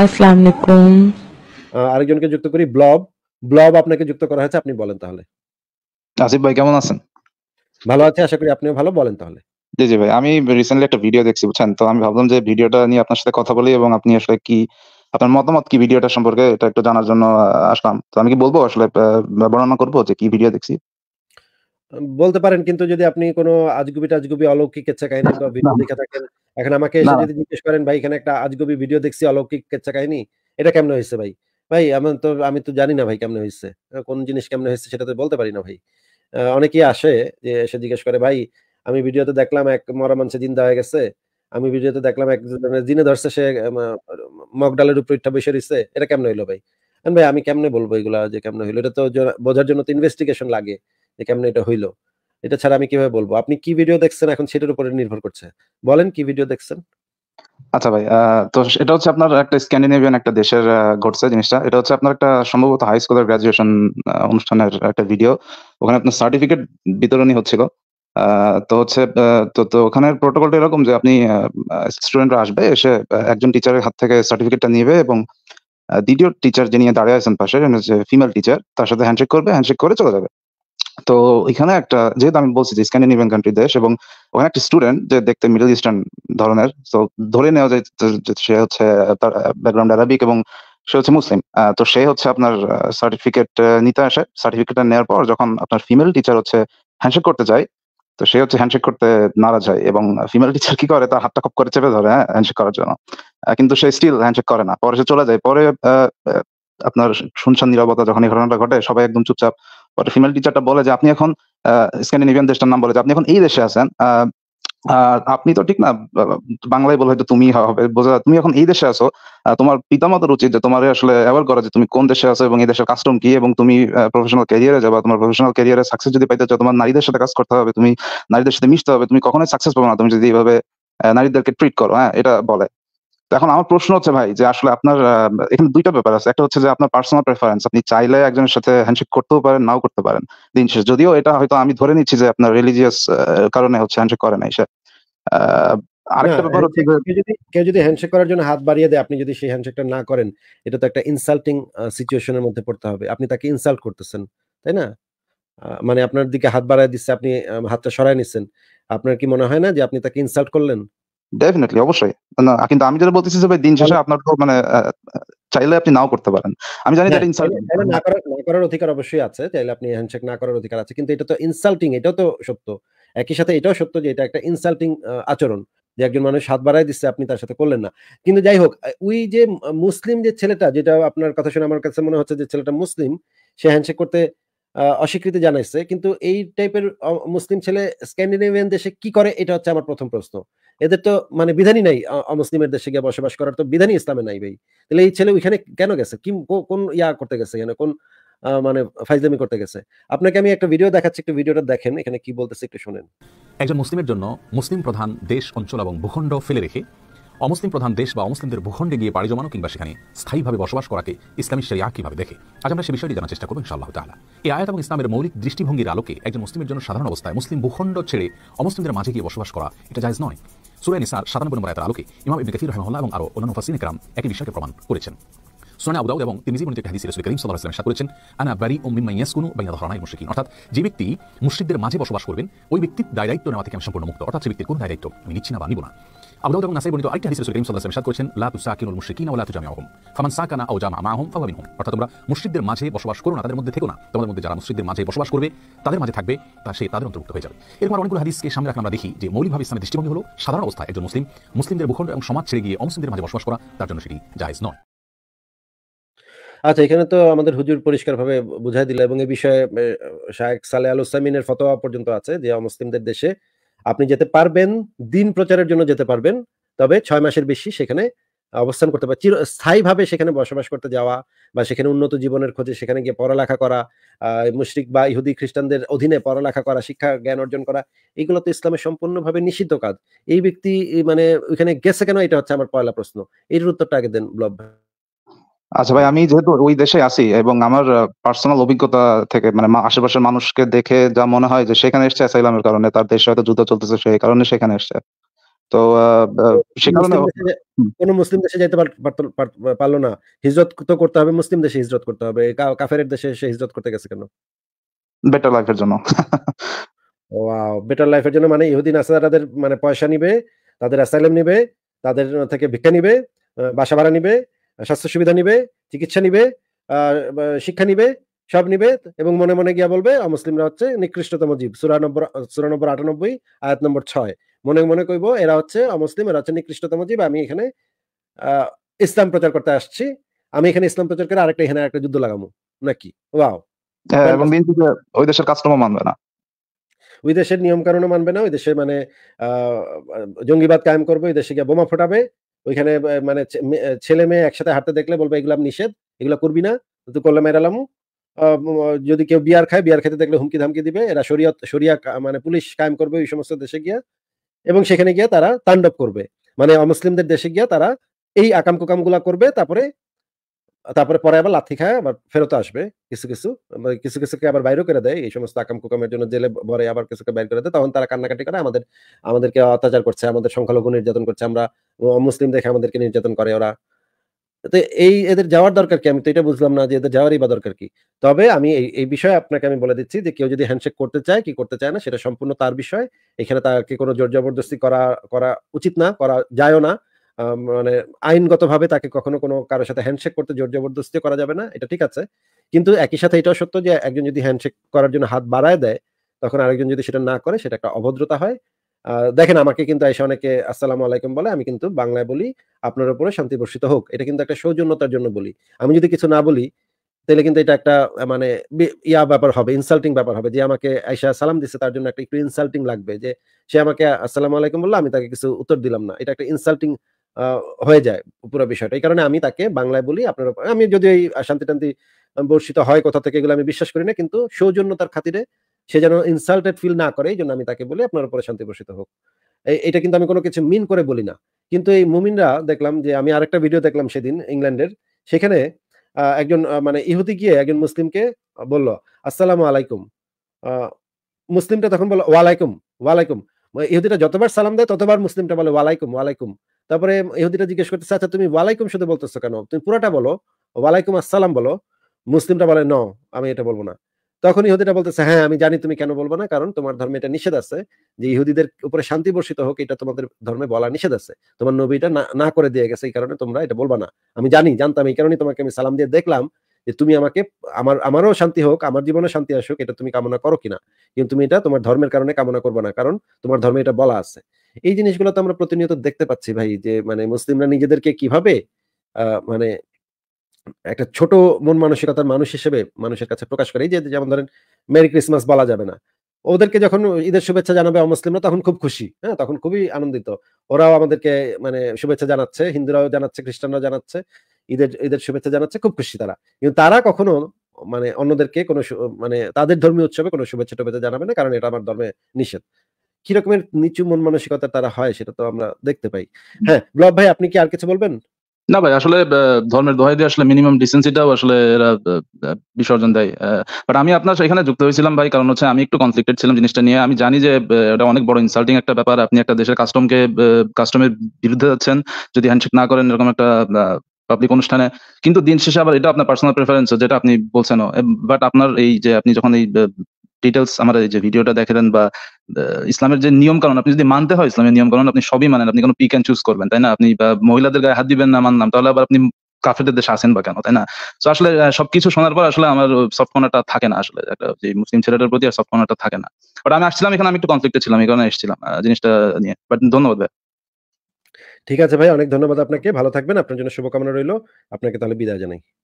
আসসালামু আলাইকুম আরেকজনকে যুক্ত করি ব্লব ব্লব আপনাকে যুক্ত করা হয়েছে আপনি বলেন তাহলে আসিফ ভাই কেমন আছেন ভালো আছি আশা করি আপনিও ভালো বলেন তাহলে জি জি ভাই আমি রিসেন্টলি একটা ভিডিও দেখছি বুঝছেন তো আমি ভাবলাম যে ভিডিওটা নিয়ে আপনার সাথে কথা বলি এবং আপনি আসলে কি আপনার মতামত কি ভিডিওটা সম্পর্কে এটা একটু জানার জন্য আসলাম তো আমি কি বলবো আসলে বর্ণনা করবো যে কি ভিডিও দেখছি বলতে পারেন কিন্তু যদি আপনি কোনো আজগুবি টাজগুবি অলৌকিক ইচ্ছা কাহিনী বা ভিডিও দেখে থাকেন এখন আমাকে এসে যদি জিজ্ঞেস করেন ভাই এখানে একটা আজগবি ভিডিও দেখছি অলৌকিক কেচ্ছা কাহিনী এটা কেমন হয়েছে ভাই ভাই আমি তো আমি তো জানি না ভাই কেমন হয়েছে কোন জিনিস কেমন হয়েছে সেটা তো বলতে পারি না ভাই অনেকেই আসে যে এসে জিজ্ঞেস করে ভাই আমি ভিডিওতে দেখলাম এক মরা মানুষে জিন্দা হয়ে গেছে আমি ভিডিওতে দেখলাম এক দিনে মানে ধরছে সে মগডালের উপর ইটটা বসে রয়েছে এটা কেমন হইলো ভাই ভাই আমি কেমনে বলবো এগুলা যে কেমন হইলো এটা তো বোঝার জন্য তো ইনভেস্টিগেশন লাগে যে কেমন এটা হইলো এটা ছাড়া আমি কিভাবে বলবো আপনি কি ভিডিও দেখছেন এখন সেটার উপরে নির্ভর করছে বলেন কি ভিডিও দেখছেন আচ্ছা ভাই তো এটা হচ্ছে আপনার একটা স্ক্যান্ডিনেভিয়ান একটা দেশের ঘটছে জিনিসটা এটা হচ্ছে আপনার একটা সম্ভবত হাই স্কুলের গ্রাজুয়েশন অনুষ্ঠানের একটা ভিডিও ওখানে আপনার সার্টিফিকেট বিতরণী হচ্ছিল তো হচ্ছে তো তো ওখানে প্রোটোকলটা এরকম যে আপনি স্টুডেন্টরা আসবে এসে একজন টিচারের হাত থেকে সার্টিফিকেটটা নিবে এবং দ্বিতীয় টিচার যিনি দাঁড়িয়ে আছেন পাশে যে ফিমেল টিচার তার সাথে হ্যান্ডশেক করবে হ্যান্ডশেক করে চলে যাবে তো এখানে একটা যেহেতু আমি বলছি যে স্ক্যান্ডিনেভিয়ান কান্ট্রি দেশ এবং ওখানে একটা স্টুডেন্ট যে দেখতে মিডল ইস্টার্ন ধরনের তো ধরে নেওয়া যায় সে হচ্ছে তার ব্যাকগ্রাউন্ড আরবিক এবং সে হচ্ছে মুসলিম তো সে হচ্ছে আপনার সার্টিফিকেট নিতে আসে সার্টিফিকেটটা নেওয়ার পর যখন আপনার ফিমেল টিচার হচ্ছে হ্যান্ডশেক করতে যায় তো সে হচ্ছে হ্যান্ডশেক করতে নারাজ হয় এবং ফিমেল টিচার কি করে তার হাতটা খপ করে চেপে ধরে হ্যাঁ হ্যান্ডশেক করার জন্য কিন্তু সে স্টিল হ্যান্ডশেক করে না পরে সে চলে যায় পরে আপনার শুনশান নিরাপত্তা যখন এই ঘটনাটা ঘটে সবাই একদম চুপচাপ ওটা ফিমেল টিচারটা বলে যে আপনি এখন স্ক্যান্ডিনেভিয়ান দেশটার নাম বলে যে আপনি এখন এই দেশে আছেন আপনি তো ঠিক না বাংলায় বলে হয়তো তুমি হবে বোঝা তুমি এখন এই দেশে আছো তোমার পিতামাতার উচিত যে তোমার আসলে অ্যাওয়ার করা যে তুমি কোন দেশে আছো এবং এই দেশের কাস্টম কি এবং তুমি প্রফেশনাল ক্যারিয়ারে যাবা তোমার প্রফেশনাল ক্যারিয়ারে সাকসেস যদি পাইতে চাও তোমার নারীদের সাথে কাজ করতে হবে তুমি নারীদের সাথে মিশতে হবে তুমি কখনোই সাকসেস পাবো না তুমি যদি এইভাবে নারীদেরকে ট্রিট করো হ্যাঁ এটা বলে এখন আমার প্রশ্ন হচ্ছে ভাই যে আসলে আপনার এখানে দুইটা ব্যাপার আছে একটা হচ্ছে যে আপনার পার্সোনাল প্রেফারেন্স আপনি চাইলে একজনের সাথে হ্যান্ডশেক করতেও পারেন নাও করতে পারেন দিন শেষ যদিও এটা হয়তো আমি ধরে নিচ্ছি যে আপনার রিলিজিয়াস কারণে হচ্ছে হ্যান্ডশেক করে না সে আরেকটা হ্যাঁ, ব্যাপার হ্যাঁ, হচ্ছে যদি কেউ যদি হ্যান্ডশেক করার জন্য হাত বাড়িয়ে দেয় আপনি যদি সেই হ্যান্ডশেকটা না করেন এটা তো একটা ইনসাল্টিং সিচুয়েশনের মধ্যে পড়তে হবে আপনি তাকে ইনসাল্ট করতেছেন তাই না মানে আপনার দিকে হাত বাড়ায় দিচ্ছে আপনি হাতটা সরায় নিচ্ছেন আপনার কি মনে হয় না যে আপনি তাকে ইনসাল্ট করলেন ডেফিনেটলি অবশ্যই না কিন্তু আমি যেটা বলতেছি যে দিন শেষে আপনার মানে চাইলে আপনি নাও করতে পারেন আমি জানি হ্যাঁ, এটা ইনসাল্ট না করার না করার অধিকার অবশ্যই আছে চাইলে আপনি হ্যান্ডশেক না করার অধিকার আছে কিন্তু এটা তো ইনসাল্টিং এটা তো সত্য একই সাথে এটাও সত্য যে এটা একটা ইনসাল্টিং আচরণ যে একজন মানুষ হাত বাড়াই দিচ্ছে আপনি তার সাথে করলেন না কিন্তু যাই হোক ওই যে মুসলিম যে ছেলেটা যেটা আপনার কথা শুনে আমার কাছে মনে হচ্ছে যে ছেলেটা মুসলিম সে হ্যান্ডশেক করতে অস্বীকৃতি জানাইছে কিন্তু এই টাইপের মুসলিম ছেলে স্ক্যান্ডিনেভিয়ান দেশে কি করে এটা হচ্ছে আমার প্রথম প্রশ্ন এদের তো মানে বিধানই নাই অমুসলিমের দেশে গিয়ে বসবাস করার তো বিধানই ইসলামে নাই ভাই তাহলে এই ছেলে ওইখানে কেন গেছে কি কোন ইয়া করতে গেছে কেন কোন মানে ফাইজলামি করতে গেছে আপনাকে আমি একটা ভিডিও দেখাচ্ছি একটু ভিডিওটা দেখেন এখানে কি বলতেছে একটু শোনেন একজন মুসলিমের জন্য মুসলিম প্রধান দেশ অঞ্চল এবং ভূখণ্ড ফেলে রেখে অমুসলিম প্রধান দেশ বা অমুসলিমদের ভূখণ্ডে গিয়ে পাড়ি জমানো কিংবা সেখানে স্থায়ীভাবে বসবাস করাকে ইসলামী সেরিয়া কীভাবে দেখে আজ আমরা সে বিষয়টি জানার চেষ্টা করবো ইনশাল্লাহ তালা এই আয়াত এবং ইসলামের মৌলিক দৃষ্টিভঙ্গির আলোকে একজন মুসলিমের জন্য সাধারণ অবস্থায় মুসলিম ভূখণ্ড ছেড়ে অমুসলিমদের মাঝে গিয়ে বসবাস করা এটা জায়জ নয় সুরে নিসার সাধারণ নম্বর আয়াতের আলোকে ইমাম ইবনে কাসির রহমাল্লাহ এবং আরও অন্যান্য ফাসিন একরাম একই বিষয়কে প্রমাণ করেছেন সোনা আবুদাউদ এবং তিরমিজি বর্ণিত হাদিস রাসূল করিম সাল্লাল্লাহু আলাইহি করেছেন আনা বারি উম মিম্মা ইয়াসকুনু বাইনা যহরানাই মুশরিকিন অর্থাৎ যে ব্যক্তি মুশরিকদের মাঝে বসবাস করবেন ওই ব্যক্তির দায়িত্ব নেওয়া থেকে আমি সম্পূর্ণ মুক্ত অর্থাৎ সে ব্যক্তির কোনো দায়িত্ব আমি নিচ্ছি না বা নিব না এবং নাসাই বর্ণিত আরেকটি করেছেন লা তুসাকিনুল ওয়া লা তুজামিউহুম ফামান সাকানা আও জামা মিনহুম অর্থাৎ তোমরা মুশরিকদের মাঝে বসবাস করো না তাদের মধ্যে থেকো না তোমাদের মধ্যে যারা মুশরিকদের মাঝে বসবাস করবে তাদের মাঝে থাকবে তা সে তাদের অন্তর্ভুক্ত হয়ে যাবে এরপর অনেকগুলো হাদিসকে সামনে আমরা দেখি যে মৌলিকভাবে ইসলামের দৃষ্টিভঙ্গি হলো সাধারণ অবস্থায় একজন মুসলিম মুসলিমদের ভূখণ্ড এবং সমাজ ছেড়ে গিয়ে অমুসলিমদের মাঝে বসবাস করা তার জন্য সেটি জায়েজ নয় আচ্ছা এখানে তো আমাদের হুজুর পরিষ্কারভাবে বুঝাই দিল এবং এই বিষয়ে শাহেক সালে আল ফতোয়া পর্যন্ত আছে যে অমুসলিমদের দেশে আপনি যেতে পারবেন দিন প্রচারের জন্য যেতে পারবেন তবে ছয় মাসের বেশি সেখানে অবস্থান করতে পারে স্থায়ীভাবে সেখানে বসবাস করতে যাওয়া বা সেখানে উন্নত জীবনের খোঁজে সেখানে গিয়ে পড়ালেখা করা মুশরিক বা ইহুদি খ্রিস্টানদের অধীনে পড়ালেখা করা শিক্ষা জ্ঞান অর্জন করা এগুলো তো ইসলামে সম্পূর্ণভাবে নিষিদ্ধ কাজ এই ব্যক্তি মানে ওইখানে গেছে কেন এটা হচ্ছে আমার পয়লা প্রশ্ন এর উত্তরটা আগে দেন ব্লব আচ্ছা ভাই আমি যেহেতু ওই দেশে আছি এবং আমার পার্সোনাল অভিজ্ঞতা থেকে মানে আশেপাশের মানুষকে দেখে যা মনে হয় যে সেখানে এসছে অ্যাসাইলামের কারণে তার দেশে হয়তো যুদ্ধ চলতেছে সেই কারণে সেখানে এসছে তো সে কারণে মুসলিম দেশে যেতে পারলো না হিজরত তো করতে হবে মুসলিম দেশে হিজরত করতে হবে কাফের দেশে সে হিজরত করতে গেছে কেন বেটার লাইফের জন্য ওয়াও বেটার লাইফের জন্য মানে ইহুদি নাসারাদের মানে পয়সা নিবে তাদের অ্যাসাইলাম নিবে তাদের থেকে ভিক্ষা নিবে বাসা ভাড়া নিবে স্বাস্থ্য সুবিধা নিবে চিকিৎসা নিবে শিক্ষা নিবে সব নিবে এবং মনে মনে গিয়া বলবে মুসলিমরা হচ্ছে নিকৃষ্টতম জীব চুরানব্বই নম্বর আটানব্বই আয়াত নম্বর ছয় মনে মনে কইব এরা হচ্ছে অমুসলিম এরা হচ্ছে নিকৃষ্টতম জীব আমি এখানে ইসলাম প্রচার করতে আসছি আমি এখানে ইসলাম প্রচার করে আরেকটা এখানে একটা যুদ্ধ লাগামু নাকি ওয়াও হ্যাঁ, এবং ওই দেশের কাস্টমার মানবে না ওই দেশের নিয়ম কারণে মানবে না ওই দেশে মানে জঙ্গিবাদ কায়েম করবে ওই দেশে গিয়ে বোমা ফোটাবে ওইখানে মানে ছেলে মেয়ে একসাথে হাঁটতে দেখলে বলবে এগুলো নিষেধ এগুলো করবি না তুই করলে মেরালাম যদি কেউ বিয়ার খায় বিয়ার খেতে দেখলে হুমকি ধামকি দিবে এরা সরিয়া শরিয়া মানে পুলিশ কায়েম করবে ওই সমস্ত দেশে গিয়া এবং সেখানে গিয়ে তারা তাণ্ডব করবে মানে অমুসলিমদের দেশে গিয়া তারা এই আকাম কুকামগুলা করবে তারপরে তারপরে পরে আবার লাথি খায় আবার ফেরত আসবে কিছু কিছু কিছু কিছুকে আবার বাইরেও করে দেয় এই সমস্ত আকাম কুকামের জন্য জেলে ভরে আবার কিছুকে বাইর করে দেয় তখন তারা কান্নাকাটি করে আমাদের আমাদেরকে অত্যাচার করছে আমাদের সংখ্যালঘু নির্যাতন করছে আমরা মুসলিম দেখে আমাদেরকে নির্যাতন করে ওরা তো এই এদের যাওয়ার দরকার কি আমি তো এটা বুঝলাম না যে এদের যাওয়ারই বা দরকার কি তবে আমি এই বিষয়ে আপনাকে আমি বলে দিচ্ছি যে কেউ যদি হ্যান্ডশেক করতে চায় কি করতে চায় না সেটা সম্পূর্ণ তার বিষয় এখানে তাকে কোনো জোর জবরদস্তি করা করা উচিত না করা যায়ও না মানে আইনগতভাবে তাকে কখনো কোনো কারোর সাথে হ্যান্ডশেক করতে জোর জবরদস্তি করা যাবে না এটা ঠিক আছে কিন্তু একই সাথে এটাও সত্য যে একজন যদি হ্যান্ডশেক করার জন্য হাত বাড়ায় দেয় তখন আরেকজন যদি সেটা না করে সেটা একটা অভদ্রতা হয় দেখেন আমাকে কিন্তু এসে অনেকে আসসালামু আলাইকুম বলে আমি কিন্তু বাংলায় বলি আপনার উপরে শান্তি বর্ষিত হোক এটা কিন্তু একটা সৌজন্যতার জন্য বলি আমি যদি কিছু না বলি তাহলে কিন্তু এটা একটা মানে ইয়া ব্যাপার হবে ইনসাল্টিং ব্যাপার হবে যে আমাকে আয়সা সালাম দিচ্ছে তার জন্য একটা একটু ইনসাল্টিং লাগবে যে সে আমাকে আসসালামু আলাইকুম বললো আমি তাকে কিছু উত্তর দিলাম না এটা একটা ইনসাল্টিং হয়ে যায় পুরো বিষয়টা এই কারণে আমি তাকে বাংলায় বলি আপনারা আমি যদি এই শান্তি টান্তি বর্ষিত হয় কোথা থেকে এগুলো আমি বিশ্বাস করি না কিন্তু সৌজন্যতার খাতিরে সে যেন ইনসাল্টেড ফিল না করে এই জন্য আমি তাকে বলি আপনার উপরে শান্তি বর্ষিত হোক এটা কিন্তু আমি কোনো কিছু মিন করে বলি না কিন্তু এই মুমিনরা দেখলাম যে আমি আরেকটা ভিডিও দেখলাম সেদিন ইংল্যান্ডের সেখানে একজন মানে ইহুদি গিয়ে একজন মুসলিমকে বলল আসসালাম আলাইকুম মুসলিমটা তখন বলল ওয়ালাইকুম ওয়ালাইকুম ইহুদিটা যতবার সালাম দেয় ততবার মুসলিমটা বলে ওয়ালাইকুম ওয়ালাইকুম তারপরে ইহুদিটা জিজ্ঞেস করতেছে আচ্ছা তুমি ওয়ালাইকুম শুধু বলতেছো কেন তুমি পুরাটা বলো ওয়ালাইকুম আসসালাম বলো মুসলিমটা বলে ন আমি এটা বলবো না তখন ইহুদিটা বলতেছে হ্যাঁ আমি জানি তুমি কেন বলবো না কারণ তোমার ধর্মে এটা নিষেধ আছে যে ইহুদিদের উপরে শান্তি বর্ষিত হোক এটা তোমাদের ধর্মে বলা নিষেধ আছে তোমার নবীটা না করে দিয়ে গেছে এই কারণে তোমরা এটা বলবা না আমি জানি জানতাম এই কারণে তোমাকে আমি সালাম দিয়ে দেখলাম যে তুমি আমাকে আমার আমারও শান্তি হোক আমার জীবনে শান্তি আসুক এটা তুমি কামনা করো কিনা কিন্তু তুমি এটা তোমার ধর্মের কারণে কামনা করবো না কারণ তোমার ধর্মে এটা বলা আছে এই জিনিসগুলো তো আমরা প্রতিনিয়ত দেখতে পাচ্ছি ভাই যে মানে মুসলিমরা নিজেদেরকে কিভাবে মানে একটা ছোট মন মানসিকতার মানুষ হিসেবে মানুষের কাছে প্রকাশ করে যে যেমন ধরেন মেরি ক্রিসমাস বলা যাবে না ওদেরকে যখন ঈদের শুভেচ্ছা জানাবে অমুসলিমরা তখন খুব খুশি হ্যাঁ তখন খুবই আনন্দিত ওরাও আমাদেরকে মানে শুভেচ্ছা জানাচ্ছে হিন্দুরাও জানাচ্ছে খ্রিস্টানরাও জানাচ্ছে ঈদের ঈদের শুভেচ্ছা জানাচ্ছে খুব খুশি তারা কিন্তু তারা কখনো মানে অন্যদেরকে কোনো মানে তাদের ধর্মীয় উৎসবে কোনো শুভেচ্ছা টুভেচ্ছা জানাবে না কারণ এটা আমার ধর্মে নিষেধ কিরকমের নিচু মন মানসিকতা তারা হয় সেটা তো আমরা দেখতে পাই হ্যাঁ ব্লব ভাই আপনি কি আর কিছু বলবেন না ভাই আসলে ধর্মের দোহাই দিয়ে আসলে মিনিমাম ডিসেন্সিটাও আসলে এরা বিসর্জন দেয় বাট আমি আপনার এখানে যুক্ত হয়েছিলাম ভাই কারণ হচ্ছে আমি একটু কনফ্লিক্টেড ছিলাম জিনিসটা নিয়ে আমি জানি যে এটা অনেক বড় ইনসাল্টিং একটা ব্যাপার আপনি একটা দেশের কাস্টমকে কাস্টমের বিরুদ্ধে যাচ্ছেন যদি হ্যান্ডশেক না করেন এরকম একটা পাবলিক অনুষ্ঠানে কিন্তু দিন শেষে আবার এটা আপনার পার্সোনাল প্রেফারেন্স যেটা আপনি বলছেন বাট আপনার এই যে আপনি যখন এই ডিটেলস আমার এই যে ভিডিওটা দেখেন বা ইসলামের যে নিয়ম কানুন আপনি যদি মানতে হয় ইসলামের নিয়ম কানুন আপনি সবই মানেন আপনি কোনো পিক অ্যান্ড চুজ করবেন তাই না আপনি বা মহিলাদের গায়ে হাত দিবেন না মানলাম তাহলে আবার আপনি কাফেরদের দেশে আসেন বা কেন তাই না তো আসলে সবকিছু শোনার পর আসলে আমার সফট থাকে না আসলে যে মুসলিম ছেলেটার প্রতি আর সফট থাকে না বাট আমি আসছিলাম এখানে আমি একটু কনফ্লিক্টে ছিলাম এই কারণে এসেছিলাম জিনিসটা নিয়ে বাট ধন্যবাদ ভাই ঠিক আছে ভাই অনেক ধন্যবাদ আপনাকে ভালো থাকবেন আপনার জন্য শুভকামনা রইল আপনাকে তাহলে বিদায় জানাই